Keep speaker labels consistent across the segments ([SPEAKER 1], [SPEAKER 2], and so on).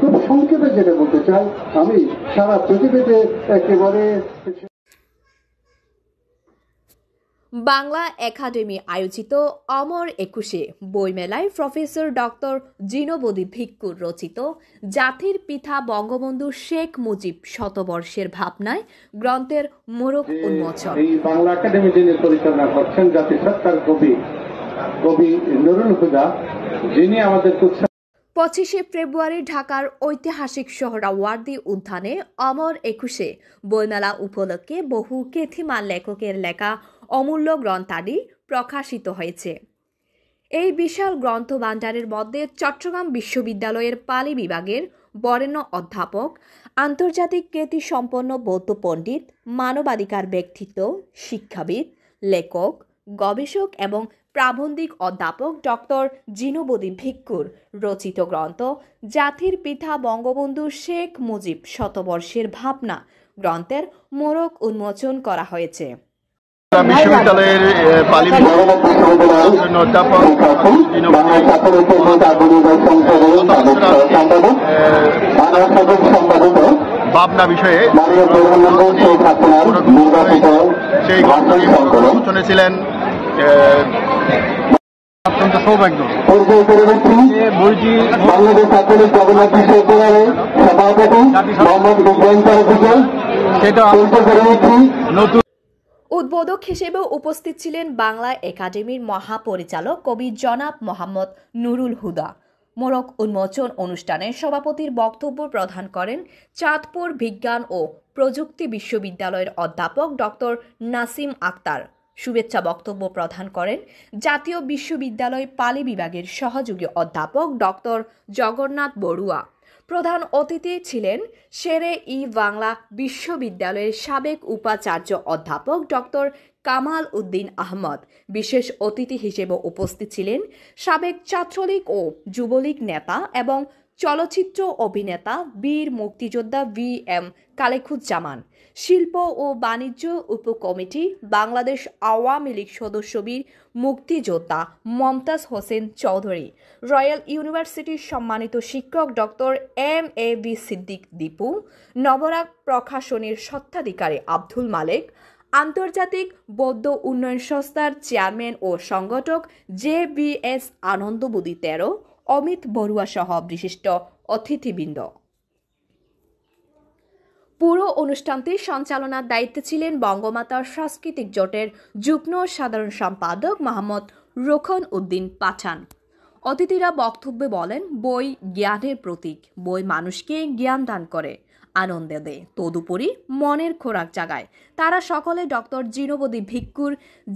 [SPEAKER 1] খুব সংক্ষেপে যেটা বলতে চাই আমি সারা পৃথিবীতে একেবারে বাংলা একাডেমি আয়োজিত অমর একুশে বইমেলায় প্রফেসর ডক্টর জিনবদী ভিক্ষুর রচিত জাতির পিতা বঙ্গবন্ধু শেখ মুজিব শতবর্ষের ভাবনায় গ্রন্থের মোরক উন্মোচন এই বাংলা একাডেমি যিনি পরিচালনা করছেন জাতিসত্তার কবি কবি নুরুল হুদা যিনি আমাদের পঁচিশে ফেব্রুয়ারি ঢাকার ঐতিহাসিক সোহরাওয়ার্দী উদ্যানে অমর একুশে বইমেলা উপলক্ষে বহু কেথিমান লেখকের লেখা অমূল্য গ্রন্থাদি প্রকাশিত হয়েছে এই বিশাল গ্রন্থ ভাণ্ডারের মধ্যে চট্টগ্রাম বিশ্ববিদ্যালয়ের পালি বিভাগের বরেণ্য অধ্যাপক আন্তর্জাতিক কেতি সম্পন্ন বৌদ্ধ পণ্ডিত মানবাধিকার ব্যক্তিত্ব শিক্ষাবিদ লেখক গবেষক এবং প্রাবন্ধিক অধ্যাপক ডক্টর জিনবদী ভিক্ষুর রচিত গ্রন্থ জাতির পিতা বঙ্গবন্ধু শেখ মুজিব শতবর্ষের ভাবনা গ্রন্থের মোড়ক উন্মোচন করা হয়েছে বিশ্ববিদ্যালয়ের পালিত ভাবনা বিষয়ে সেই গ্রন্থটি শুনেছিলেন অত্যন্ত সৌভাগ্য উদ্বোধক হিসেবে উপস্থিত ছিলেন বাংলা একাডেমির মহাপরিচালক কবি জনাব মোহাম্মদ নুরুল হুদা মোরক উন্মোচন অনুষ্ঠানে সভাপতির বক্তব্য প্রদান করেন চাঁদপুর বিজ্ঞান ও প্রযুক্তি বিশ্ববিদ্যালয়ের অধ্যাপক ডক্টর নাসিম আক্তার শুভেচ্ছা বক্তব্য প্রদান করেন জাতীয় বিশ্ববিদ্যালয় পালি বিভাগের সহযোগী অধ্যাপক ডক্টর জগন্নাথ বড়ুয়া প্রধান অতিথি ছিলেন শেরে ই বাংলা বিশ্ববিদ্যালয়ের সাবেক উপাচার্য অধ্যাপক ডক্টর কামাল উদ্দিন আহমদ বিশেষ অতিথি হিসেবে উপস্থিত ছিলেন সাবেক ছাত্রলীগ ও যুবলীগ নেতা এবং চলচ্চিত্র অভিনেতা বীর মুক্তিযোদ্ধা ভি এম কালেখুজ্জামান শিল্প ও বাণিজ্য উপকমিটি বাংলাদেশ আওয়ামী লীগ সদস্যবীর মুক্তিযোদ্ধা মমতাজ হোসেন চৌধুরী রয়্যাল ইউনিভার্সিটির সম্মানিত শিক্ষক doctor M A B Siddique Dipu Nabarag প্রকাশনীর স্বত্বাধিকারী আব্দুল মালেক আন্তর্জাতিক বৌদ্ধ উন্নয়ন সংস্থার চেয়ারম্যান ও সংগঠক জে বি এস আনন্দবুদি তেরো অমিত বড়ুয়া সহ বিশিষ্ট অতিথিবৃন্দ পুরো অনুষ্ঠানটির সঞ্চালনার দায়িত্বে ছিলেন বঙ্গমাতার সাংস্কৃতিক জোটের যুগ্ম সাধারণ সম্পাদক মোহাম্মদ রোখন উদ্দিন পাঠান অতিথিরা বক্তব্যে বলেন বই জ্ঞানের প্রতীক বই মানুষকে জ্ঞান দান করে আনন্দে দেয় তদুপরি মনের খোরাক জাগায় তারা সকলে ডক্টর জিনবদী ভিক্ষুর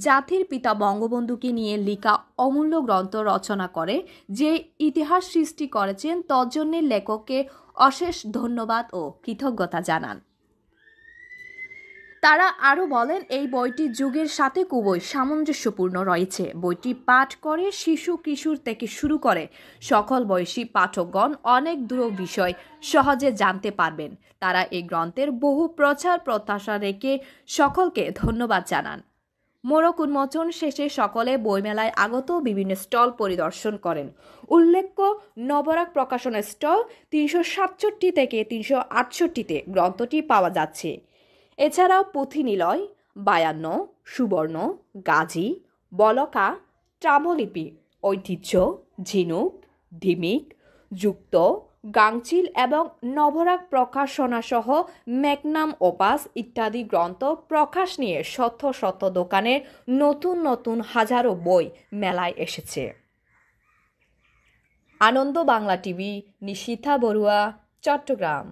[SPEAKER 1] জাতির পিতা বঙ্গবন্ধুকে নিয়ে লিখা অমূল্য গ্রন্থ রচনা করে যে ইতিহাস সৃষ্টি করেছেন তজন্যে লেখককে অশেষ ধন্যবাদ ও কৃতজ্ঞতা জানান তারা আরও বলেন এই বইটি যুগের সাথে খুবই সামঞ্জস্যপূর্ণ রয়েছে বইটি পাঠ করে শিশু কিশোর থেকে শুরু করে সকল বয়সী পাঠকগণ অনেক দূর বিষয় সহজে জানতে পারবেন তারা এই গ্রন্থের বহু প্রচার প্রত্যাশা রেখে সকলকে ধন্যবাদ জানান মোরক উন্মোচন শেষে সকলে বইমেলায় আগত বিভিন্ন স্টল পরিদর্শন করেন উল্লেখ্য নবরাগ প্রকাশনের স্টল তিনশো সাতষট্টি থেকে তিনশো আটষট্টিতে গ্রন্থটি পাওয়া যাচ্ছে এছাড়াও পুঁথিনিলয় বায়ান্ন সুবর্ণ গাজী বলকা ট্রামলিপি ঐতিহ্য ঝিনুক ধিমিক যুক্ত গাংচিল এবং নবরাগ প্রকাশনাসহ ম্যাকনাম ওপাস ইত্যাদি গ্রন্থ প্রকাশ নিয়ে শত শত দোকানের নতুন নতুন হাজারো বই মেলায় এসেছে আনন্দ বাংলা টিভি নিশিতা বড়ুয়া চট্টগ্রাম